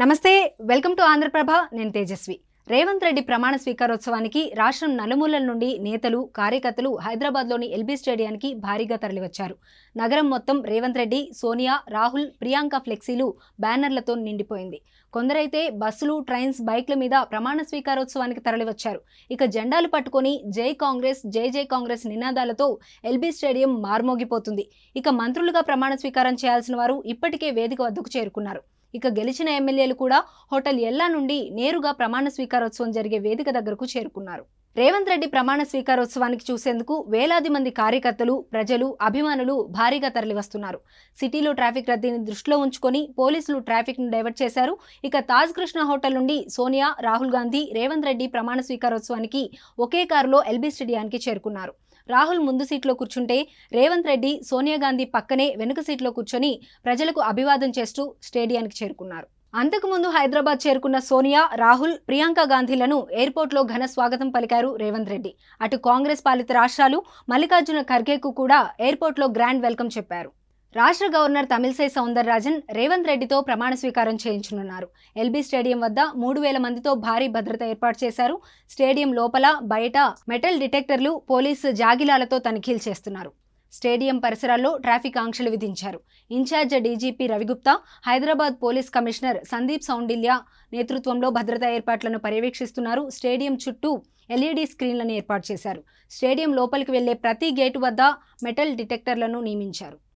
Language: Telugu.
నమస్తే వెల్కమ్ టు ఆంధ్రప్రభ నేను తేజస్వి రేవంత్ రెడ్డి ప్రమాణ స్వీకారోత్సవానికి రాష్ట్రం నలుమూలల నుండి నేతలు కార్యకర్తలు హైదరాబాద్లోని ఎల్బీ స్టేడియానికి భారీగా తరలివచ్చారు నగరం మొత్తం రేవంత్ రెడ్డి సోనియా రాహుల్ ప్రియాంక ఫ్లెక్సీలు బ్యానర్లతో నిండిపోయింది కొందరైతే బస్సులు ట్రైన్స్ బైక్ల మీద ప్రమాణ స్వీకారోత్సవానికి తరలివచ్చారు ఇక జెండాలు పట్టుకొని జై కాంగ్రెస్ జై జై కాంగ్రెస్ నినాదాలతో ఎల్బీ స్టేడియం మార్మోగిపోతుంది ఇక మంత్రులుగా ప్రమాణ స్వీకారం చేయాల్సిన వారు ఇప్పటికే వేదిక వద్దకు చేరుకున్నారు ఇక గెలిచిన ఎమ్మెల్యేలు కూడా హోటల్ ఎల్లా నుండి నేరుగా ప్రమాణ స్వీకారోత్సవం జరిగే వేదిక దగ్గరకు చేరుకున్నారు రేవంత్ రెడ్డి ప్రమాణ స్వీకారోత్సవానికి చూసేందుకు వేలాది మంది కార్యకర్తలు ప్రజలు అభిమానులు భారీగా తరలివస్తున్నారు సిటీలో ట్రాఫిక్ రద్దీని దృష్టిలో ఉంచుకొని పోలీసులు ట్రాఫిక్ ను డైవర్ట్ చేశారు ఇక తాజ్ కృష్ణ హోటల్ నుండి సోనియా రాహుల్ గాంధీ రేవంత్ రెడ్డి ప్రమాణ స్వీకారోత్సవానికి ఒకే కారులో ఎల్బీ స్టేడియానికి చేరుకున్నారు రాహుల్ ముందు సీట్లో కూర్చుంటే రేవంత్ రెడ్డి సోనియా గాంధీ పక్కనే వెనుక సీట్లో కూర్చొని ప్రజలకు అభివాదం చేస్తూ స్టేడియానికి చేరుకున్నారు అంతకుముందు హైదరాబాద్ చేరుకున్న సోనియా రాహుల్ ప్రియాంక గాంధీలను ఎయిర్పోర్ట్లో ఘన స్వాగతం పలికారు రేవంత్ రెడ్డి అటు కాంగ్రెస్ పాలిత రాష్ట్రాలు మల్లికార్జున ఖర్గేకు కూడా ఎయిర్పోర్ట్లో గ్రాండ్ వెల్కమ్ చెప్పారు రాష్ట్ర గవర్నర్ తమిళసై సౌందరరాజన్ రేవంత్ రెడ్డితో ప్రమాణ స్వీకారం చేయించనున్నారు ఎల్బీ స్టేడియం వద్ద మూడు వేల మందితో భారీ భద్రత ఏర్పాటు చేశారు స్టేడియం లోపల బయట మెటల్ డిటెక్టర్లు పోలీసు జాగిలాలతో తనిఖీలు చేస్తున్నారు స్టేడియం పరిసరాల్లో ట్రాఫిక్ ఆంక్షలు విధించారు incharge DGP Ravi Gupta Hyderabad police commissioner Sandeep సౌండిల్య నేతృత్వంలో భద్రతా ఏర్పాట్లను పర్యవేక్షిస్తున్నారు స్టేడియం చుట్టూ ఎల్ఈడి స్క్రీన్లను ఏర్పాటు చేశారు స్టేడియం లోపలికి వెళ్లే ప్రతి గేటు వద్ద మెటల్ డిటెక్టర్లను నియమించారు